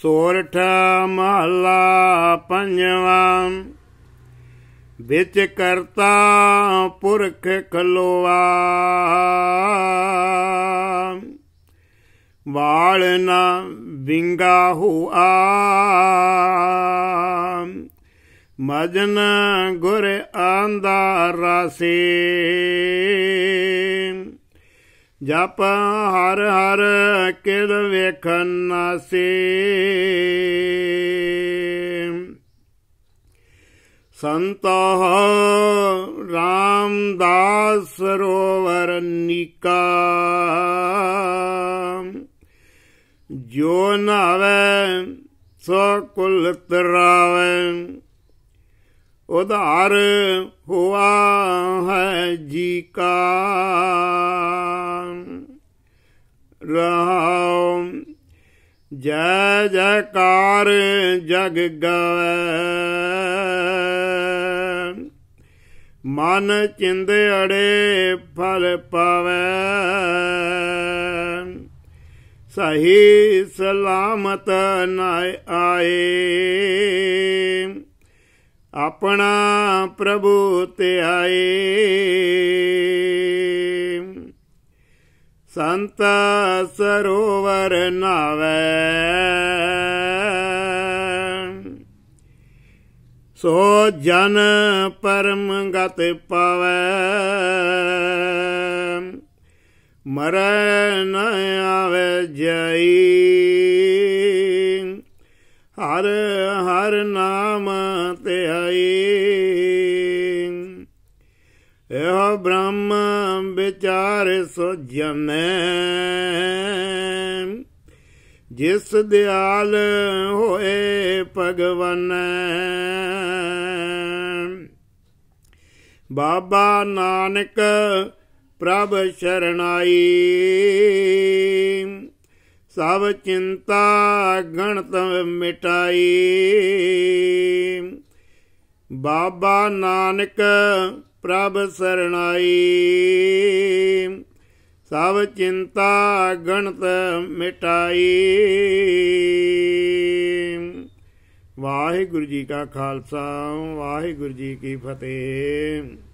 ਸੋਰਠ ਮਹਲਾ ਪੰਜਵਾਂ ਵਿੱਚ ਕਰਤਾ ਪੁਰਖ ਖਲੋਆ ਵਾਲ ਨਾ ਵਿੰਗਾ ਆ ਮਜਨ ਗੁਰ ਆਂਦਾ ਰਸੇ ਜਪ ਹਰ ਹਰ ਕਿਦ ਵੇਖਨ ਨਾਸੀ ਸੰਤਹ ਰਾਮਦਾਸ ਸਰੋਵਰ ਨਿਕਾ ਜੋ ਨਾਵੇ ਸੋ ਕੁਲ ਤਰਾਵੇ ਉਧਾਰ ਹੋਆ ਹੈ ਜੀ ਕਾ ਰਹਾਉ ਜੈ ਜੈਕਾਰ ਜਗ ਗਾਵੇ ਮਨ ਚਿੰਦ ਅੜੇ ਫਲ ਪਾਵੇ ਸਹੀ ਸਲਾਮਤ ਨਾਇ ਆਏ ਆਪਣਾ ਪ੍ਰਭੂ ਤੇ ਆਏ ਸੰਤ ਸਰੋਵਰ ਨਾਵੇ ਸੋ ਜਨ ਪਰਮ ਗਤ ਪਾਵੇ ਮਰੈ ਨ ਆਵੇ ਜਈ ਹਰ ਹਰ ਨਾਮ ਤੇ ਆਈ ਇਹ ਬ੍ਰਹਮ ਵਿਚਾਰ ਸੋ ਜਨੈ ਜਿਸ ਦਿਆਲ ਹੋਏ ਭਗਵਨ ਬਾਬਾ ਨਾਨਕ ਪ੍ਰਭ ਸ਼ਰਣਾਈ ਸਭ ਚਿੰਤਾ ਗਣਤ ਮਿਟਾਈ ਬਾਬਾ ਨਾਨਕ ਪ੍ਰਭ ਸਰਣਾਈ ਸਭ ਚਿੰਤਾ ਗਣਤ ਮਿਟਾਈ ਵਾਹਿਗੁਰੂ ਜੀ ਕਾ ਖਾਲਸਾ ਵਾਹਿਗੁਰੂ ਜੀ ਕੀ ਫਤਿਹ